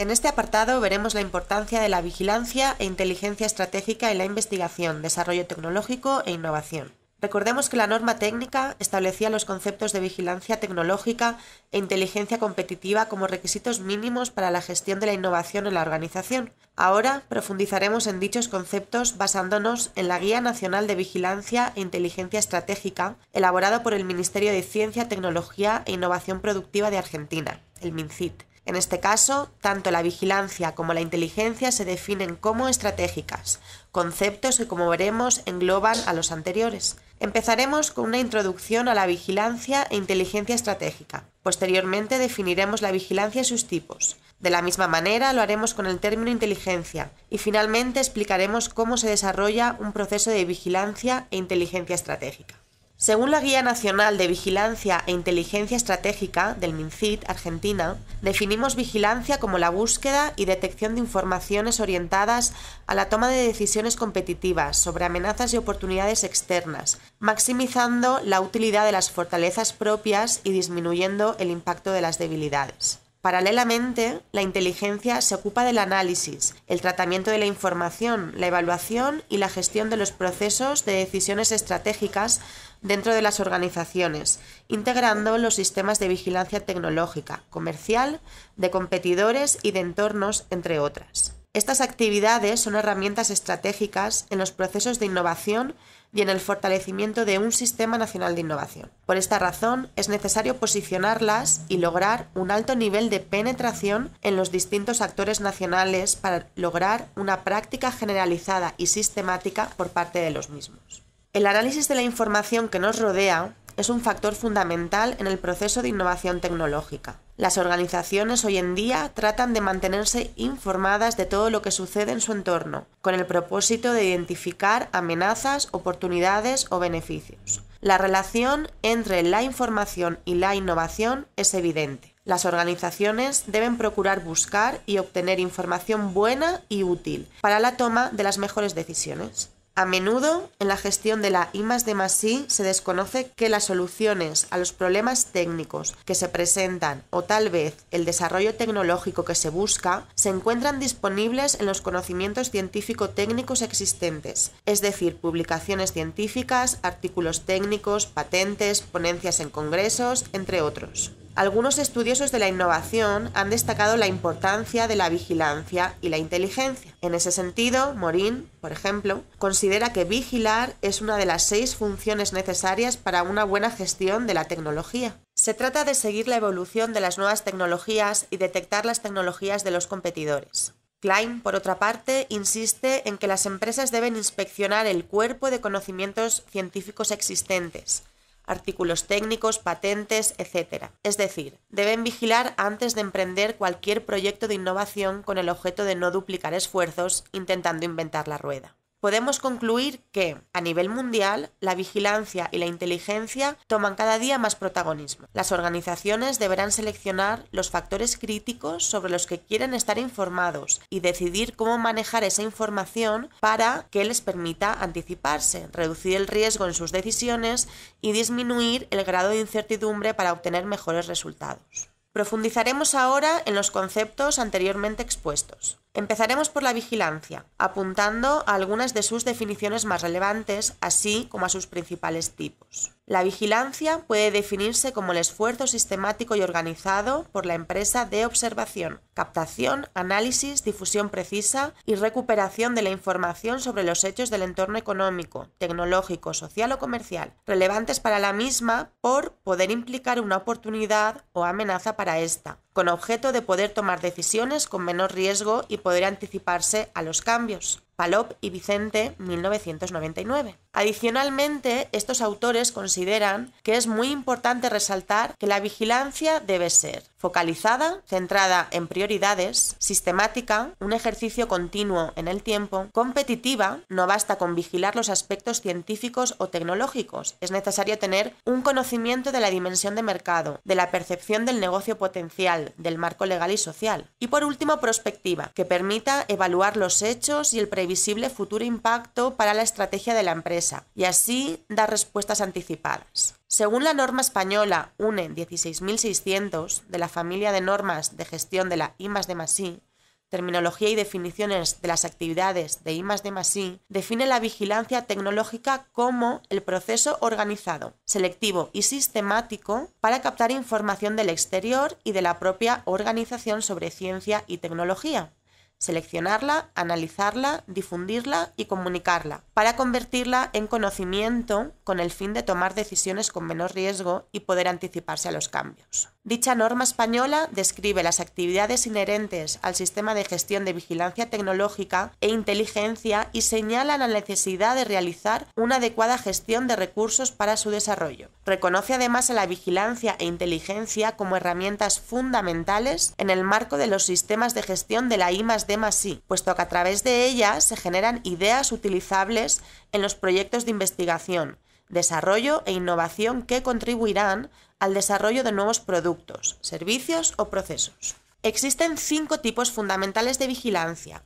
En este apartado veremos la importancia de la vigilancia e inteligencia estratégica en la investigación, desarrollo tecnológico e innovación. Recordemos que la norma técnica establecía los conceptos de vigilancia tecnológica e inteligencia competitiva como requisitos mínimos para la gestión de la innovación en la organización. Ahora profundizaremos en dichos conceptos basándonos en la Guía Nacional de Vigilancia e Inteligencia Estratégica, elaborado por el Ministerio de Ciencia, Tecnología e Innovación Productiva de Argentina, el MINCIT. En este caso, tanto la vigilancia como la inteligencia se definen como estratégicas, conceptos que como veremos engloban a los anteriores. Empezaremos con una introducción a la vigilancia e inteligencia estratégica. Posteriormente definiremos la vigilancia y sus tipos. De la misma manera lo haremos con el término inteligencia y finalmente explicaremos cómo se desarrolla un proceso de vigilancia e inteligencia estratégica. Según la Guía Nacional de Vigilancia e Inteligencia Estratégica del MINCIT, Argentina, definimos vigilancia como la búsqueda y detección de informaciones orientadas a la toma de decisiones competitivas sobre amenazas y oportunidades externas, maximizando la utilidad de las fortalezas propias y disminuyendo el impacto de las debilidades. Paralelamente, la inteligencia se ocupa del análisis, el tratamiento de la información, la evaluación y la gestión de los procesos de decisiones estratégicas dentro de las organizaciones, integrando los sistemas de vigilancia tecnológica, comercial, de competidores y de entornos, entre otras. Estas actividades son herramientas estratégicas en los procesos de innovación y en el fortalecimiento de un sistema nacional de innovación. Por esta razón, es necesario posicionarlas y lograr un alto nivel de penetración en los distintos actores nacionales para lograr una práctica generalizada y sistemática por parte de los mismos. El análisis de la información que nos rodea es un factor fundamental en el proceso de innovación tecnológica. Las organizaciones hoy en día tratan de mantenerse informadas de todo lo que sucede en su entorno, con el propósito de identificar amenazas, oportunidades o beneficios. La relación entre la información y la innovación es evidente. Las organizaciones deben procurar buscar y obtener información buena y útil para la toma de las mejores decisiones. A menudo, en la gestión de la I de se desconoce que las soluciones a los problemas técnicos que se presentan o tal vez el desarrollo tecnológico que se busca se encuentran disponibles en los conocimientos científico-técnicos existentes, es decir, publicaciones científicas, artículos técnicos, patentes, ponencias en congresos, entre otros algunos estudiosos de la innovación han destacado la importancia de la vigilancia y la inteligencia. En ese sentido, Morin, por ejemplo, considera que vigilar es una de las seis funciones necesarias para una buena gestión de la tecnología. Se trata de seguir la evolución de las nuevas tecnologías y detectar las tecnologías de los competidores. Klein, por otra parte, insiste en que las empresas deben inspeccionar el cuerpo de conocimientos científicos existentes, artículos técnicos, patentes, etc. Es decir, deben vigilar antes de emprender cualquier proyecto de innovación con el objeto de no duplicar esfuerzos intentando inventar la rueda podemos concluir que, a nivel mundial, la vigilancia y la inteligencia toman cada día más protagonismo. Las organizaciones deberán seleccionar los factores críticos sobre los que quieren estar informados y decidir cómo manejar esa información para que les permita anticiparse, reducir el riesgo en sus decisiones y disminuir el grado de incertidumbre para obtener mejores resultados. Profundizaremos ahora en los conceptos anteriormente expuestos. Empezaremos por la vigilancia, apuntando a algunas de sus definiciones más relevantes, así como a sus principales tipos. La vigilancia puede definirse como el esfuerzo sistemático y organizado por la empresa de observación, captación, análisis, difusión precisa y recuperación de la información sobre los hechos del entorno económico, tecnológico, social o comercial, relevantes para la misma por poder implicar una oportunidad o amenaza para esta, con objeto de poder tomar decisiones con menor riesgo y poder anticiparse a los cambios. Palop y Vicente, 1999. Adicionalmente, estos autores consideran que es muy importante resaltar que la vigilancia debe ser focalizada, centrada en prioridades, sistemática, un ejercicio continuo en el tiempo, competitiva, no basta con vigilar los aspectos científicos o tecnológicos, es necesario tener un conocimiento de la dimensión de mercado, de la percepción del negocio potencial, del marco legal y social. Y por último, prospectiva, que permita evaluar los hechos y el previsible futuro impacto para la estrategia de la empresa y así dar respuestas anticipadas. Según la norma española UNE 16600 de la familia de normas de gestión de la I de Masí, terminología y definiciones de las actividades de I de Masí, define la vigilancia tecnológica como el proceso organizado, selectivo y sistemático para captar información del exterior y de la propia organización sobre ciencia y tecnología seleccionarla, analizarla, difundirla y comunicarla, para convertirla en conocimiento con el fin de tomar decisiones con menos riesgo y poder anticiparse a los cambios. Dicha norma española describe las actividades inherentes al sistema de gestión de vigilancia tecnológica e inteligencia y señala la necesidad de realizar una adecuada gestión de recursos para su desarrollo. Reconoce además a la vigilancia e inteligencia como herramientas fundamentales en el marco de los sistemas de gestión de la I D I, puesto que a través de ellas se generan ideas utilizables en los proyectos de investigación, desarrollo e innovación que contribuirán al desarrollo de nuevos productos, servicios o procesos. Existen cinco tipos fundamentales de vigilancia,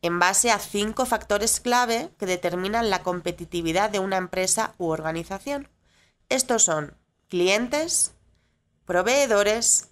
en base a cinco factores clave que determinan la competitividad de una empresa u organización. Estos son clientes, proveedores,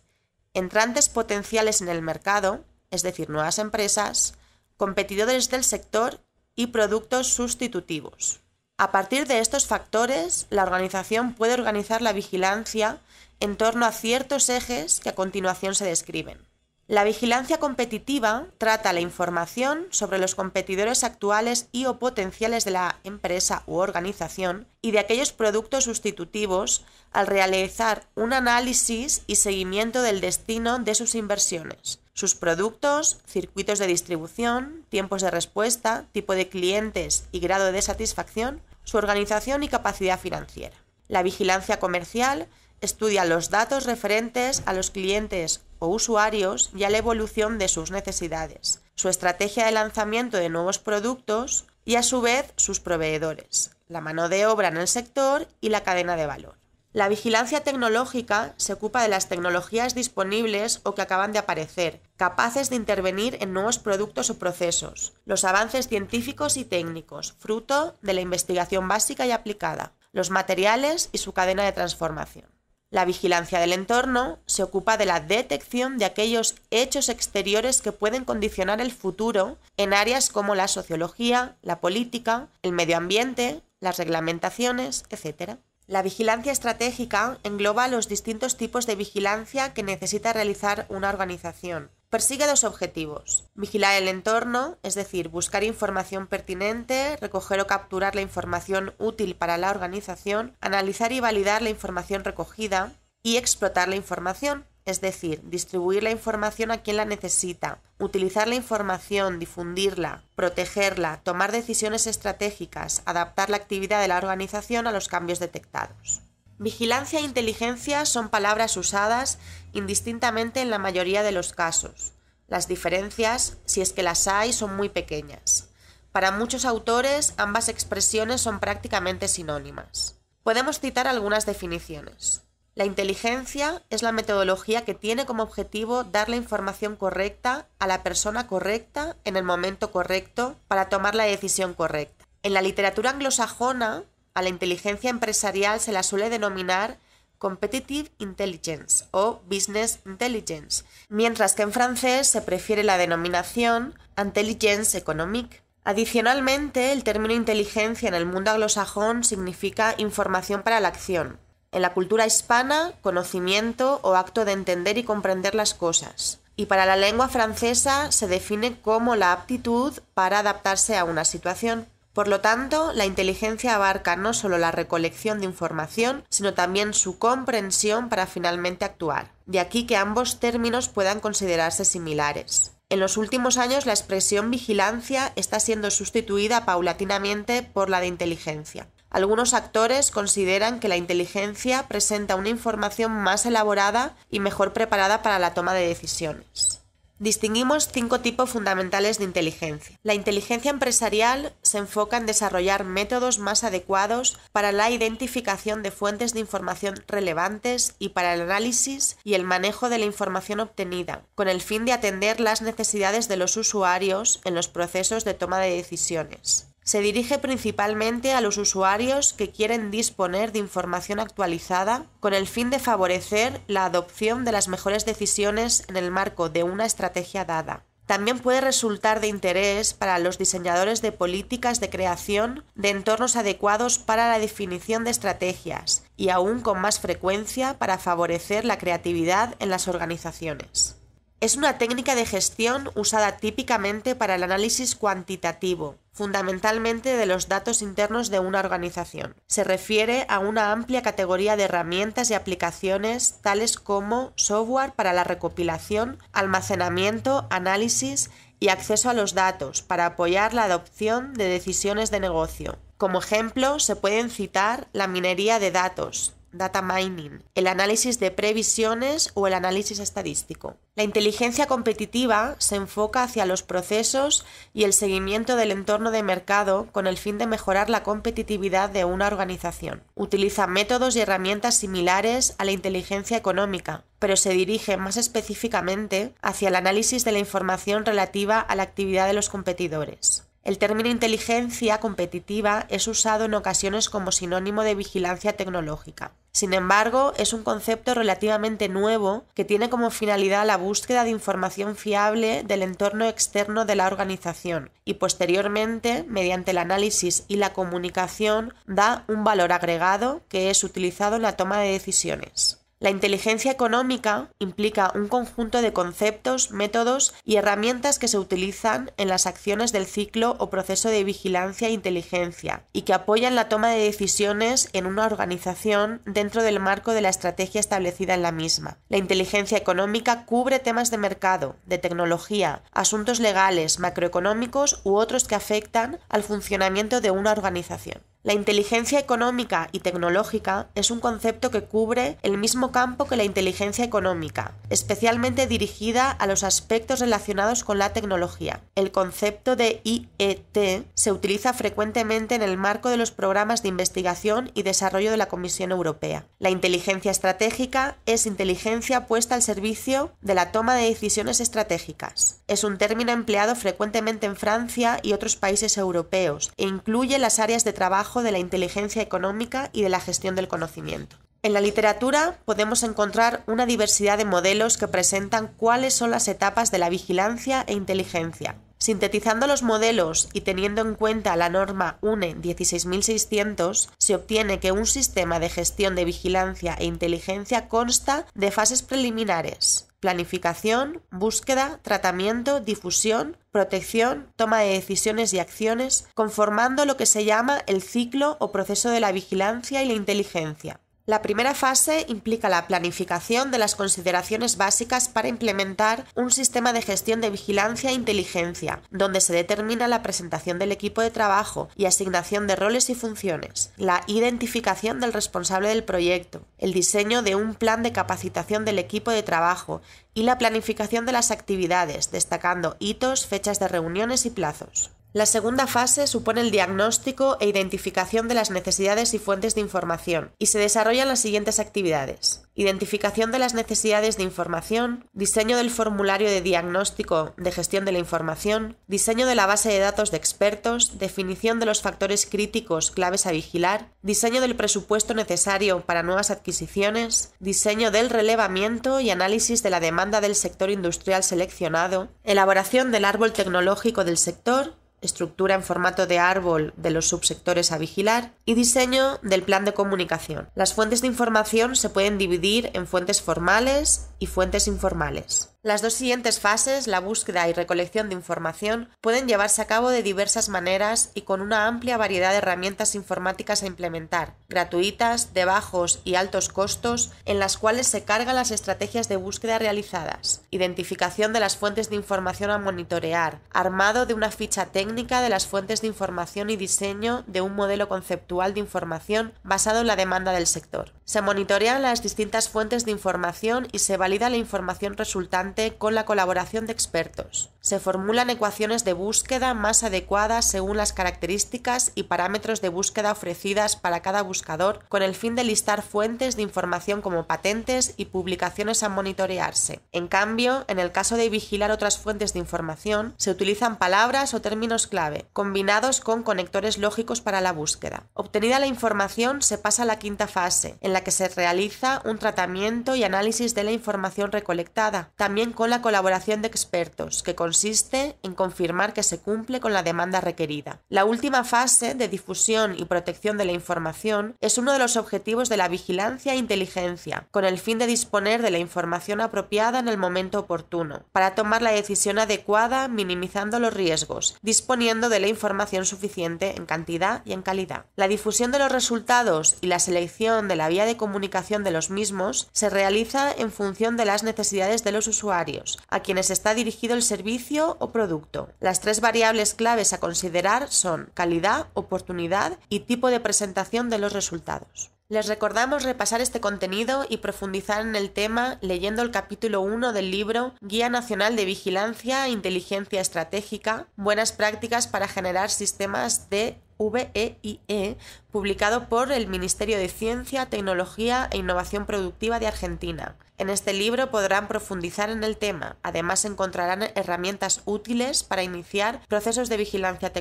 entrantes potenciales en el mercado, es decir, nuevas empresas, competidores del sector y productos sustitutivos. A partir de estos factores, la organización puede organizar la vigilancia en torno a ciertos ejes que a continuación se describen. La vigilancia competitiva trata la información sobre los competidores actuales y o potenciales de la empresa u organización y de aquellos productos sustitutivos al realizar un análisis y seguimiento del destino de sus inversiones sus productos, circuitos de distribución, tiempos de respuesta, tipo de clientes y grado de satisfacción, su organización y capacidad financiera. La vigilancia comercial estudia los datos referentes a los clientes o usuarios y a la evolución de sus necesidades, su estrategia de lanzamiento de nuevos productos y a su vez sus proveedores, la mano de obra en el sector y la cadena de valor. La vigilancia tecnológica se ocupa de las tecnologías disponibles o que acaban de aparecer, capaces de intervenir en nuevos productos o procesos, los avances científicos y técnicos, fruto de la investigación básica y aplicada, los materiales y su cadena de transformación. La vigilancia del entorno se ocupa de la detección de aquellos hechos exteriores que pueden condicionar el futuro en áreas como la sociología, la política, el medio ambiente, las reglamentaciones, etc. La vigilancia estratégica engloba los distintos tipos de vigilancia que necesita realizar una organización. Persigue dos objetivos. Vigilar el entorno, es decir, buscar información pertinente, recoger o capturar la información útil para la organización, analizar y validar la información recogida y explotar la información, es decir, distribuir la información a quien la necesita, utilizar la información, difundirla, protegerla, tomar decisiones estratégicas, adaptar la actividad de la organización a los cambios detectados. Vigilancia e inteligencia son palabras usadas indistintamente en la mayoría de los casos. Las diferencias, si es que las hay, son muy pequeñas. Para muchos autores, ambas expresiones son prácticamente sinónimas. Podemos citar algunas definiciones. La inteligencia es la metodología que tiene como objetivo dar la información correcta a la persona correcta en el momento correcto para tomar la decisión correcta. En la literatura anglosajona, a la inteligencia empresarial se la suele denominar Competitive Intelligence o Business Intelligence, mientras que en francés se prefiere la denominación Intelligence Economique. Adicionalmente, el término inteligencia en el mundo anglosajón significa información para la acción, en la cultura hispana, conocimiento o acto de entender y comprender las cosas. Y para la lengua francesa se define como la aptitud para adaptarse a una situación. Por lo tanto, la inteligencia abarca no solo la recolección de información, sino también su comprensión para finalmente actuar. De aquí que ambos términos puedan considerarse similares. En los últimos años la expresión vigilancia está siendo sustituida paulatinamente por la de inteligencia. Algunos actores consideran que la inteligencia presenta una información más elaborada y mejor preparada para la toma de decisiones. Distinguimos cinco tipos fundamentales de inteligencia. La inteligencia empresarial se enfoca en desarrollar métodos más adecuados para la identificación de fuentes de información relevantes y para el análisis y el manejo de la información obtenida, con el fin de atender las necesidades de los usuarios en los procesos de toma de decisiones. Se dirige principalmente a los usuarios que quieren disponer de información actualizada con el fin de favorecer la adopción de las mejores decisiones en el marco de una estrategia dada. También puede resultar de interés para los diseñadores de políticas de creación de entornos adecuados para la definición de estrategias y aún con más frecuencia para favorecer la creatividad en las organizaciones. Es una técnica de gestión usada típicamente para el análisis cuantitativo, fundamentalmente de los datos internos de una organización. Se refiere a una amplia categoría de herramientas y aplicaciones tales como software para la recopilación, almacenamiento, análisis y acceso a los datos para apoyar la adopción de decisiones de negocio. Como ejemplo, se pueden citar la minería de datos, data mining, el análisis de previsiones o el análisis estadístico. La inteligencia competitiva se enfoca hacia los procesos y el seguimiento del entorno de mercado con el fin de mejorar la competitividad de una organización. Utiliza métodos y herramientas similares a la inteligencia económica, pero se dirige más específicamente hacia el análisis de la información relativa a la actividad de los competidores. El término inteligencia competitiva es usado en ocasiones como sinónimo de vigilancia tecnológica. Sin embargo, es un concepto relativamente nuevo que tiene como finalidad la búsqueda de información fiable del entorno externo de la organización y posteriormente, mediante el análisis y la comunicación, da un valor agregado que es utilizado en la toma de decisiones. La inteligencia económica implica un conjunto de conceptos, métodos y herramientas que se utilizan en las acciones del ciclo o proceso de vigilancia e inteligencia y que apoyan la toma de decisiones en una organización dentro del marco de la estrategia establecida en la misma. La inteligencia económica cubre temas de mercado, de tecnología, asuntos legales, macroeconómicos u otros que afectan al funcionamiento de una organización. La inteligencia económica y tecnológica es un concepto que cubre el mismo campo que la inteligencia económica, especialmente dirigida a los aspectos relacionados con la tecnología. El concepto de IET se utiliza frecuentemente en el marco de los programas de investigación y desarrollo de la Comisión Europea. La inteligencia estratégica es inteligencia puesta al servicio de la toma de decisiones estratégicas. Es un término empleado frecuentemente en Francia y otros países europeos e incluye las áreas de trabajo de la inteligencia económica y de la gestión del conocimiento. En la literatura podemos encontrar una diversidad de modelos que presentan cuáles son las etapas de la vigilancia e inteligencia. Sintetizando los modelos y teniendo en cuenta la norma UNE 16600, se obtiene que un sistema de gestión de vigilancia e inteligencia consta de fases preliminares, planificación, búsqueda, tratamiento, difusión, protección, toma de decisiones y acciones, conformando lo que se llama el ciclo o proceso de la vigilancia y la inteligencia. La primera fase implica la planificación de las consideraciones básicas para implementar un sistema de gestión de vigilancia e inteligencia, donde se determina la presentación del equipo de trabajo y asignación de roles y funciones, la identificación del responsable del proyecto, el diseño de un plan de capacitación del equipo de trabajo y la planificación de las actividades, destacando hitos, fechas de reuniones y plazos. La segunda fase supone el diagnóstico e identificación de las necesidades y fuentes de información, y se desarrollan las siguientes actividades. Identificación de las necesidades de información, diseño del formulario de diagnóstico de gestión de la información, diseño de la base de datos de expertos, definición de los factores críticos claves a vigilar, diseño del presupuesto necesario para nuevas adquisiciones, diseño del relevamiento y análisis de la demanda del sector industrial seleccionado, elaboración del árbol tecnológico del sector, estructura en formato de árbol de los subsectores a vigilar y diseño del plan de comunicación. Las fuentes de información se pueden dividir en fuentes formales y fuentes informales. Las dos siguientes fases, la búsqueda y recolección de información, pueden llevarse a cabo de diversas maneras y con una amplia variedad de herramientas informáticas a implementar, gratuitas, de bajos y altos costos, en las cuales se cargan las estrategias de búsqueda realizadas, identificación de las fuentes de información a monitorear, armado de una ficha técnica de las fuentes de información y diseño de un modelo conceptual de información basado en la demanda del sector. Se monitorean las distintas fuentes de información y se valida la información resultante con la colaboración de expertos se formulan ecuaciones de búsqueda más adecuadas según las características y parámetros de búsqueda ofrecidas para cada buscador con el fin de listar fuentes de información como patentes y publicaciones a monitorearse. En cambio, en el caso de vigilar otras fuentes de información, se utilizan palabras o términos clave, combinados con conectores lógicos para la búsqueda. Obtenida la información, se pasa a la quinta fase, en la que se realiza un tratamiento y análisis de la información recolectada, también con la colaboración de expertos, que consiste en confirmar que se cumple con la demanda requerida. La última fase de difusión y protección de la información es uno de los objetivos de la vigilancia e inteligencia, con el fin de disponer de la información apropiada en el momento oportuno, para tomar la decisión adecuada minimizando los riesgos, disponiendo de la información suficiente en cantidad y en calidad. La difusión de los resultados y la selección de la vía de comunicación de los mismos se realiza en función de las necesidades de los usuarios, a quienes está dirigido el servicio o producto. Las tres variables claves a considerar son calidad, oportunidad y tipo de presentación de los resultados. Les recordamos repasar este contenido y profundizar en el tema leyendo el capítulo 1 del libro Guía Nacional de Vigilancia e Inteligencia Estratégica, Buenas prácticas para generar sistemas de VEIE, e, publicado por el Ministerio de Ciencia, Tecnología e Innovación Productiva de Argentina. En este libro podrán profundizar en el tema. Además encontrarán herramientas útiles para iniciar procesos de vigilancia tecnológica